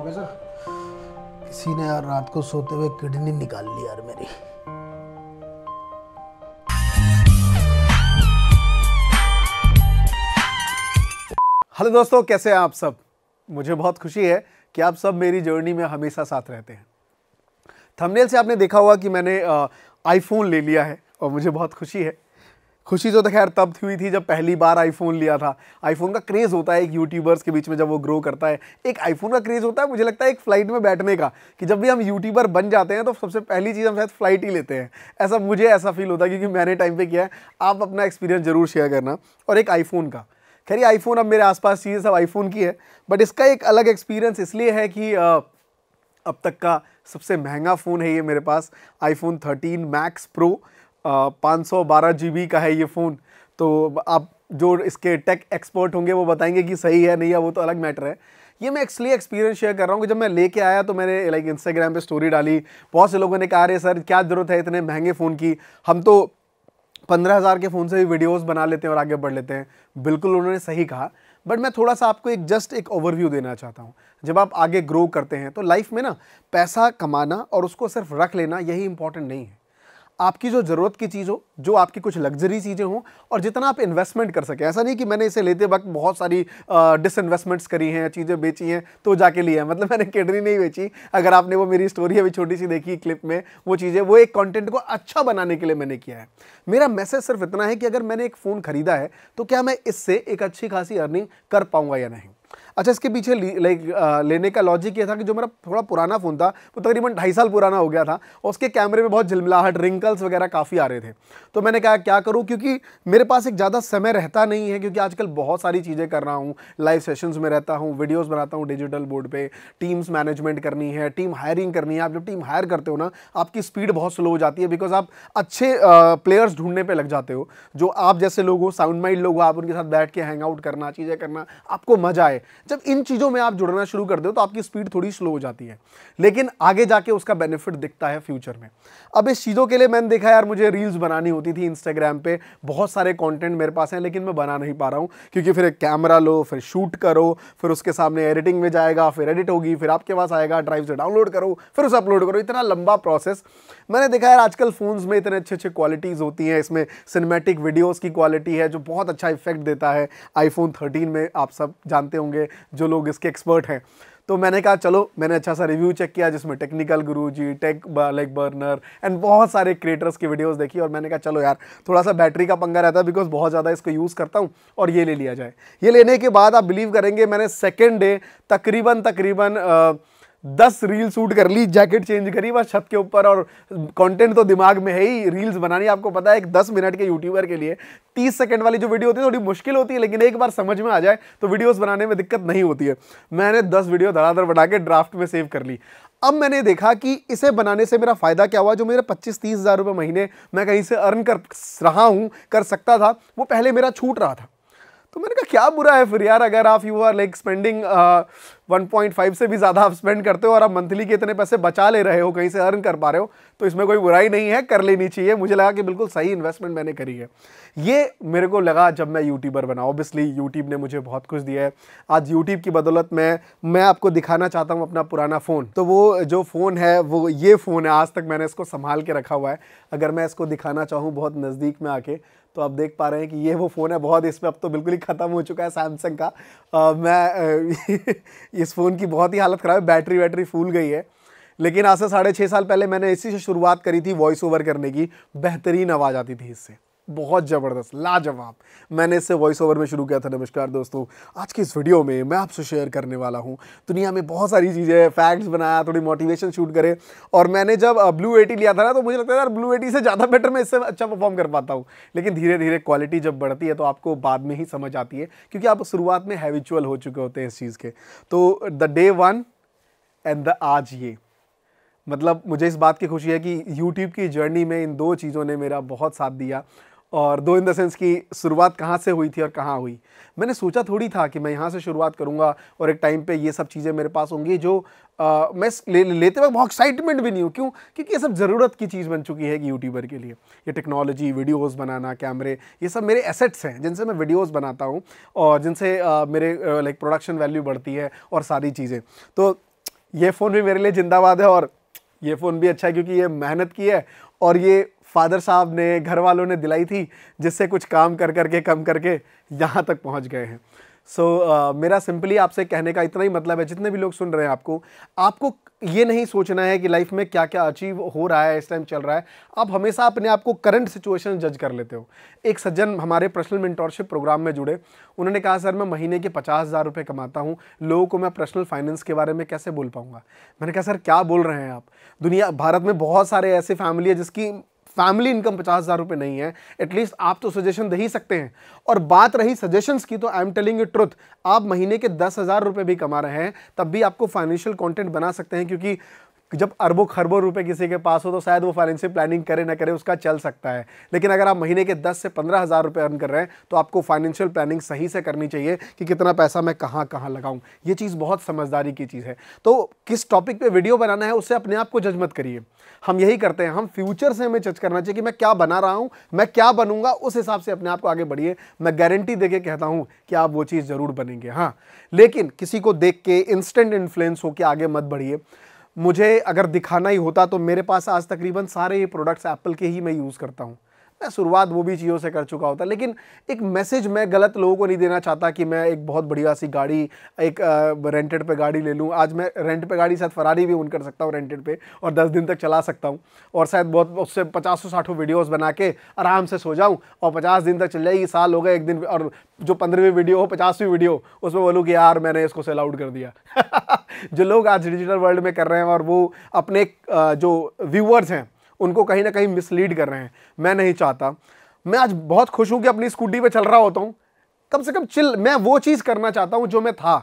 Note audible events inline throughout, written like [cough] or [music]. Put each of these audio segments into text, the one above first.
क्या सर किसी ने यार रात को सोते हुए किडनी निकाल ली यार मेरी हेलो दोस्तों कैसे हैं आप सब मुझे बहुत खुशी है कि आप सब मेरी जर्नी में हमेशा साथ रहते हैं थंबनेल से आपने देखा होगा कि मैंने आईफोन ले लिया है और मुझे बहुत खुशी है खुशी तो खैर तब हुई थी जब पहली बार आईफोन लिया था आईफोन का क्रेज़ होता है एक यूट्यूबर्स के बीच में जब वो ग्रो करता है एक आईफोन का क्रेज़ होता है मुझे लगता है एक फ़्लाइट में बैठने का कि जब भी हम यूट्यूबर बन जाते हैं तो सबसे पहली चीज़ हम शायद फ़्लाइट ही लेते हैं ऐसा मुझे ऐसा फील होता है क्योंकि मैंने टाइम पर किया है आप अपना एक्सपीरियंस ज़रूर शेयर करना और एक आईफोन का खैर ये आईफोन अब मेरे आसपास चीज़ें सब आईफोन की है बट इसका एक अलग एक्सपीरियंस इसलिए है कि अब तक का सबसे महंगा फ़ोन है ये मेरे पास आईफोन 13 मैक्स प्रो पाँच सौ बारह जी बी का है ये फ़ोन तो आप जो इसके टेक एक्सपर्ट होंगे वो बताएंगे कि सही है नहीं है वो तो अलग मैटर है ये मैं एक्चुअली एक्सपीरियंस शेयर कर रहा हूँ कि जब मैं लेके आया तो मैंने लाइक इंस्टाग्राम पे स्टोरी डाली बहुत से लोगों ने कहा अरे सर क्या ज़रूरत है इतने महंगे फ़ोन की हम तो पंद्रह हज़ार के फ़ोन से भी वीडियोस बना लेते हैं और आगे बढ़ लेते हैं बिल्कुल उन्होंने सही कहा बट मैं थोड़ा सा आपको एक जस्ट एक ओवरव्यू देना चाहता हूँ जब आप आगे ग्रो करते हैं तो लाइफ में ना पैसा कमाना और उसको सिर्फ रख लेना यही इंपॉर्टेंट नहीं है आपकी जो ज़रूरत की चीज़ हो जो आपकी कुछ लग्जरी चीज़ें हों और जितना आप इन्वेस्टमेंट कर सकें ऐसा नहीं कि मैंने इसे लेते वक्त बहुत सारी डिसइन्वेस्टमेंट्स करी हैं चीज़ें बेची हैं तो जाके लिया है मतलब मैंने केडरी नहीं बेची अगर आपने वो मेरी स्टोरी अभी छोटी सी देखी क्लिप में वो चीज़ें वो एक कॉन्टेंट को अच्छा बनाने के लिए मैंने किया है मेरा मैसेज सिर्फ इतना है कि अगर मैंने एक फ़ोन ख़रीदा है तो क्या मैं इससे एक अच्छी खासी अर्निंग कर पाऊँगा या नहीं अच्छा इसके पीछे लाइक लेने का लॉजिक ये था कि जो मेरा थोड़ा पुराना फ़ोन था वो तकरीबन ढाई साल पुराना हो गया था और उसके कैमरे में बहुत झिलमिलाहट रिंकल्स वगैरह काफ़ी आ रहे थे तो मैंने कहा क्या करूँ क्योंकि मेरे पास एक ज़्यादा समय रहता नहीं है क्योंकि आजकल बहुत सारी चीज़ें कर रहा हूँ लाइव सेशंस में रहता हूँ वीडियोज़ बनाता हूँ डिजिटल बोर्ड पर टीम्स मैनेजमेंट करनी है टीम हायरिंग करनी है आप जब टीम हायर करते हो ना आपकी स्पीड बहुत स्लो हो जाती है बिकॉज आप अच्छे प्लेयर्स ढूंढने पर लग जाते हो जो आप जैसे लोग हो साउंड माइंड लोग हो आप उनके साथ बैठ के हैंग आउट करना चीज़ें करना आपको मज़ा आए जब इन चीज़ों में आप जुड़ना शुरू कर दो तो आपकी स्पीड थोड़ी स्लो हो जाती है लेकिन आगे जाके उसका बेनिफिट दिखता है फ्यूचर में अब इस चीज़ों के लिए मैंने देखा यार मुझे रील्स बनानी होती थी इंस्टाग्राम पर बहुत सारे कॉन्टेंट मेरे पास हैं लेकिन मैं बना नहीं पा रहा हूँ क्योंकि फिर एक कैमरा लो फिर शूट करो फिर उसके सामने एडिटिंग में जाएगा फिर एडिट होगी फिर आपके पास आएगा ड्राइव से डाउनलोड करो फिर उसे अपलोड करो इतना लंबा प्रोसेस मैंने देखा यार आजकल फ़ोन्स में इतने अच्छे अच्छे क्वालिटीज़ होती हैं इसमें सिनेमेटिक वीडियोज़ की क्वालिटी है जो बहुत अच्छा इफेक्ट देता है आईफोन 13 में आप सब जानते होंगे जो लोग इसके एक्सपर्ट हैं तो मैंने कहा चलो मैंने अच्छा सा रिव्यू चेक किया जिसमें technical Guru ji tech like burner and बहुत सारे क्रिएटर्स की वीडियोस देखी और मैंने कहा चलो यार थोड़ा सा बैटरी का पंगा रहता है बिकॉज बहुत ज़्यादा इसको यूज़ करता हूँ और ये ले लिया जाए ये लेने के बाद आप बिलीव करेंगे मैंने सेकेंड डे तकरीबन तकरीबन आ, दस रील शूट कर ली जैकेट चेंज करी बस छत के ऊपर और कंटेंट तो दिमाग में है ही रील्स बनानी आपको पता है एक दस मिनट के यूट्यूबर के लिए तीस सेकंड वाली जो वीडियो होती है थोड़ी मुश्किल होती है लेकिन एक बार समझ में आ जाए तो वीडियोस बनाने में दिक्कत नहीं होती है मैंने दस वीडियो धड़ाधड़ बना के ड्राफ्ट में सेव कर ली अब मैंने देखा कि इसे बनाने से मेरा फ़ायदा क्या हुआ जो मेरे पच्चीस तीस हज़ार रुपये महीने मैं कहीं से अर्न कर रहा हूँ कर सकता था वो पहले मेरा छूट रहा था क्या बुरा है फिर यार अगर आप you are like spending one point five से भी ज़्यादा आप स्पेंड करते हो और आप मंथली के इतने पैसे बचा ले रहे हो कहीं से अर्न कर पा रहे हो तो इसमें कोई बुराई नहीं है कर लेनी चाहिए मुझे लगा कि बिल्कुल सही इन्वेस्टमेंट मैंने करी है ये मेरे को लगा जब मैं यूट्यूबर बना ऑब्वियसली यूट्यूब ने मुझे बहुत कुछ दिया है आज यूट्यूब की बदौलत में मैं आपको दिखाना चाहता हूँ अपना पुराना फ़ोन तो वो जो फ़ोन है वो ये फ़ोन है आज तक मैंने इसको संभाल के रखा हुआ है अगर मैं इसको दिखाना चाहूँ बहुत नज़दीक में आके तो आप देख पा रहे हैं कि ये वो फ़ोन है बहुत इसमें अब तो बिल्कुल ही ख़त्म हो चुका है सैमसंग का आ, मैं [laughs] इस फ़ोन की बहुत ही हालत ख़राब है बैटरी वैटरी फूल गई है लेकिन आज से साढ़े छः साल पहले मैंने इसी से शुरुआत करी थी वॉइस ओवर करने की बेहतरीन आवाज़ आती थी इससे बहुत ज़बरदस्त लाजवाब मैंने इससे वॉइस ओवर में शुरू किया था नमस्कार दोस्तों आज की इस वीडियो में मैं आपसे शेयर करने वाला हूँ दुनिया में बहुत सारी चीज़ें फैक्ट्स बनाया थोड़ी मोटिवेशन शूट करे और मैंने जब ब्लू एटी लिया था ना तो मुझे लगता था यार ब्लू एटी से ज़्यादा बेटर मैं इससे अच्छा परफॉर्म कर पाता हूँ लेकिन धीरे धीरे क्वालिटी जब बढ़ती है तो आपको बाद में ही समझ आती है क्योंकि आप शुरुआत में हैविचुअल हो चुके होते हैं इस चीज़ के तो the day one and the आज ये मतलब मुझे इस बात की खुशी है कि YouTube की जर्नी में इन दो चीज़ों ने मेरा बहुत साथ दिया और दो इन द सेंस की शुरुआत कहाँ से हुई थी और कहाँ हुई मैंने सोचा थोड़ी था कि मैं यहाँ से शुरुआत करूँगा और एक टाइम पे ये सब चीज़ें मेरे पास होंगी जो आ, मैं ले, लेते वक्त बहुत एक्साइटमेंट भी नहीं हूँ क्यों क्योंकि ये सब ज़रूरत की चीज़ बन चुकी है कि यूट्यूबर के लिए ये टेक्नोलॉजी वीडियोज़ बनाना कैमरे ये सब मेरे एसेट्स हैं जिनसे मैं वीडियोज़ बनाता हूँ और जिनसे आ, मेरे लाइक प्रोडक्शन वैल्यू बढ़ती है और सारी चीज़ें तो ये फ़ोन भी मेरे लिए जिंदाबाद है और ये फ़ोन भी अच्छा है क्योंकि ये मेहनत की है और ये फादर साहब ने घर वालों ने दिलाई थी जिससे कुछ काम कर करके कम करके यहाँ तक पहुँच गए हैं सो so, uh, मेरा सिंपली आपसे कहने का इतना ही मतलब है जितने भी लोग सुन रहे हैं आपको आपको ये नहीं सोचना है कि लाइफ में क्या क्या अचीव हो रहा है इस टाइम चल रहा है आप हमेशा अपने आप को करंट सिचुएशन जज कर लेते हो एक सज्जन हमारे पर्सनल मेंटोरशिप प्रोग्राम में जुड़े उन्होंने कहा सर मैं महीने के पचास हज़ार रुपये कमाता हूँ लोगों को मैं पर्सनल फाइनेंस के बारे में कैसे बोल पाऊँगा मैंने कहा सर क्या बोल रहे हैं आप दुनिया भारत में बहुत सारे ऐसे फैमिली है जिसकी फैमिली इनकम पचास हज़ार रुपए नहीं है एटलीस्ट आप तो सजेशन दे ही सकते हैं और बात रही सजेशन की तो I am telling you truth आप महीने के दस हज़ार रुपए भी कमा रहे हैं तब भी आपको फाइनेंशियल कॉन्टेंट बना सकते हैं क्योंकि जब अरबों खरबों रुपए किसी के पास हो तो शायद वो फाइनेंशियल प्लानिंग करे ना करे उसका चल सकता है लेकिन अगर आप महीने के दस से पंद्रह हज़ार रुपये अर्न कर रहे हैं तो आपको फाइनेंशियल प्लानिंग सही से करनी चाहिए कि कितना पैसा मैं कहाँ कहाँ लगाऊँ ये चीज़ बहुत समझदारी की चीज़ है तो किस टॉपिक पर वीडियो बनाना है उससे अपने आप को जज मत करिए हम यही करते हैं हम फ्यूचर से हमें जज करना चाहिए कि मैं क्या बना रहा हूँ मैं क्या बनूंगा उस हिसाब से अपने आप को आगे बढ़िए मैं गारंटी दे कहता हूँ कि आप वो चीज़ ज़रूर बनेंगे हाँ लेकिन किसी को देख के इंस्टेंट इन्फ्लुएंस होकर आगे मत बढ़िए मुझे अगर दिखाना ही होता तो मेरे पास आज तकरीबन सारे ही प्रोडक्ट्स एप्पल के ही मैं यूज़ करता हूँ मैं शुरुआत वो भी चीज़ों से कर चुका होता लेकिन एक मैसेज मैं गलत लोगों को नहीं देना चाहता कि मैं एक बहुत बढ़िया सी गाड़ी एक रेंटेड पे गाड़ी ले लूँ आज मैं रेंट पे गाड़ी साथ फरारी भी उन कर सकता हूँ रेंटेड पे और दस दिन तक चला सकता हूँ और शायद बहुत उससे पचासों साठों वीडियोज़ बना के आराम से सो जाऊँ और पचास दिन तक चल जाएगी साल हो गए एक दिन और जो पंद्रहवीं वीडियो हो पचासवीं वीडियो उसमें बोलूँ कि यार मैंने इसको सेल आउट कर दिया [laughs] जो लोग आज डिजिटल वर्ल्ड में कर रहे हैं और वो अपने जो व्यूअर्स हैं उनको कहीं ना कहीं मिसलीड कर रहे हैं मैं नहीं चाहता मैं आज बहुत खुश हूँ कि अपनी स्कूटी पर चल रहा होता हूँ कम से कम चिल मैं वो चीज़ करना चाहता हूँ जो मैं था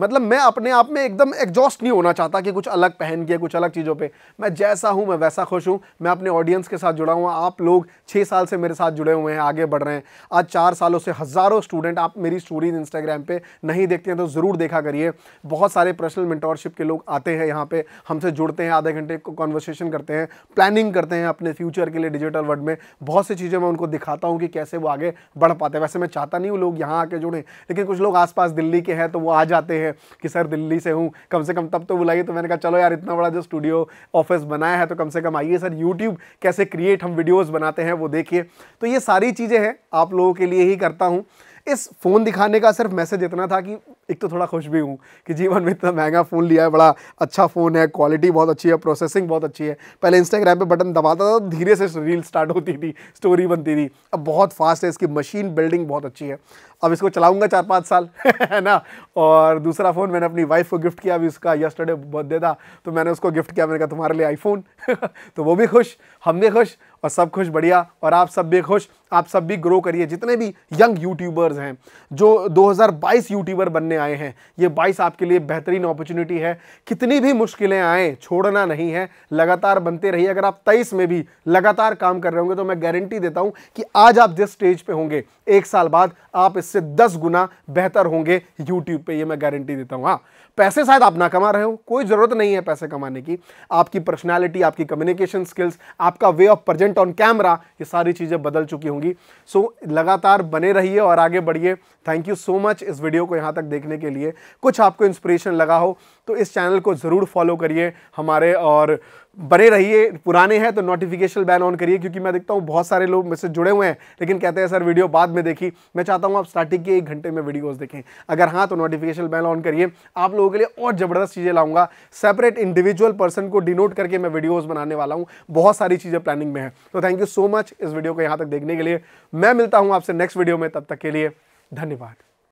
मतलब मैं अपने आप में एकदम एग्जॉस्ट नहीं होना चाहता कि कुछ अलग पहन के कुछ अलग चीज़ों पे मैं जैसा हूँ मैं वैसा खुश हूँ मैं अपने ऑडियंस के साथ जुड़ा हुआ आप लोग छः साल से मेरे साथ जुड़े हुए हैं आगे बढ़ रहे हैं आज चार सालों से हज़ारों स्टूडेंट आप मेरी स्टोरीज इंस्टाग्राम पर नहीं देखते हैं तो ज़रूर देखा करिए बहुत सारे पर्सनल मेंटोरशिप के लोग आते हैं यहाँ पर हमसे जुड़ते हैं आधे घंटे कॉन्वर्सेशन करते हैं प्लानिंग करते हैं अपने फ्यूचर के लिए डिजिटल वर्ल्ड में बहुत सी चीज़ें मैं उनको दिखाता हूँ कि कैसे वो आगे बढ़ पाते हैं वैसे मैं चाहता नहीं हूँ लोग यहाँ आके जुड़े लेकिन कुछ लोग आसपास दिल्ली के हैं तो वो आ जाते हैं करेंगे कि सर दिल्ली से हूँ कम से कम तब तो बुलाइए तो मैंने कहा चलो यार इतना बड़ा जो स्टूडियो ऑफिस बनाया है तो कम से कम आइए सर यूट्यूब कैसे क्रिएट हम वीडियोज़ बनाते हैं वो देखिए तो ये सारी चीज़ें हैं आप लोगों के लिए ही करता हूँ इस फ़ोन दिखाने का सिर्फ मैसेज इतना था कि एक तो थोड़ा खुश भी हूँ कि जीवन में इतना महंगा फ़ोन लिया है बड़ा अच्छा फ़ोन है क्वालिटी बहुत अच्छी है प्रोसेसिंग बहुत अच्छी है पहले इंस्टाग्राम पे बटन दबाता था तो धीरे से रील स्टार्ट होती थी स्टोरी बनती थी अब बहुत फास्ट है इसकी मशीन बिल्डिंग बहुत अच्छी है अब इसको चलाऊँगा चार पाँच साल [laughs] है ना और दूसरा फ़ोन मैंने अपनी वाइफ को गिफ्ट किया अभी उसका यस्टरडे बर्थडे था तो मैंने उसको गिफ्ट किया मैंने कहा तुम्हारे लिए आईफोन [laughs] तो वो भी खुश हम भी खुश और सब खुश बढ़िया और आप सब भी खुश आप सब भी ग्रो करिए जितने भी यंग यूट्यूबर्स हैं जो 2022 यूट्यूबर बनने आए हैं ये 22 आपके लिए बेहतरीन अपॉर्चुनिटी है कितनी भी मुश्किलें आए छोड़ना नहीं है लगातार बनते रहिए अगर आप तेईस में भी लगातार काम कर रहे होंगे तो मैं गारंटी देता हूं कि आज आप जिस स्टेज पर होंगे एक साल बाद आप इससे दस गुना बेहतर होंगे यूट्यूब पर यह मैं गारंटी देता हूँ हाँ पैसे शायद आप ना कमा रहे हो कोई ज़रूरत नहीं है पैसे कमाने की आपकी पर्सनैलिटी आपकी कम्युनिकेशन स्किल्स आपका way of present on camera ये सारी चीज़ें बदल चुकी होंगी सो so, लगातार बने रहिए और आगे बढ़िए थैंक यू सो मच इस वीडियो को यहाँ तक देखने के लिए कुछ आपको इंस्पिरेशन लगा हो तो इस चैनल को ज़रूर फॉलो करिए हमारे और बने रहिए पुराने हैं तो नोटिफिकेशन बैन ऑन करिए क्योंकि मैं देखता हूँ बहुत सारे लोग मैसेज जुड़े हुए हैं लेकिन कहते हैं सर वीडियो बाद में देखी मैं चाहता हूँ आप स्टार्टिंग के एक घंटे में वीडियोस देखें अगर हाँ तो नोटिफिकेशन बैन ऑन करिए आप लोगों के लिए और ज़बरदस्त चीज़ें लाऊंगा सेपरेट इंडिविजुअल पर्सन को डिनोट करके मैं वीडियोज़ बनाने वाला हूँ बहुत सारी चीज़ें प्लानिंग में है तो थैंक यू सो मच इस वीडियो को यहाँ तक देखने के लिए मैं मिलता हूँ आपसे नेक्स्ट वीडियो में तब तक के लिए धन्यवाद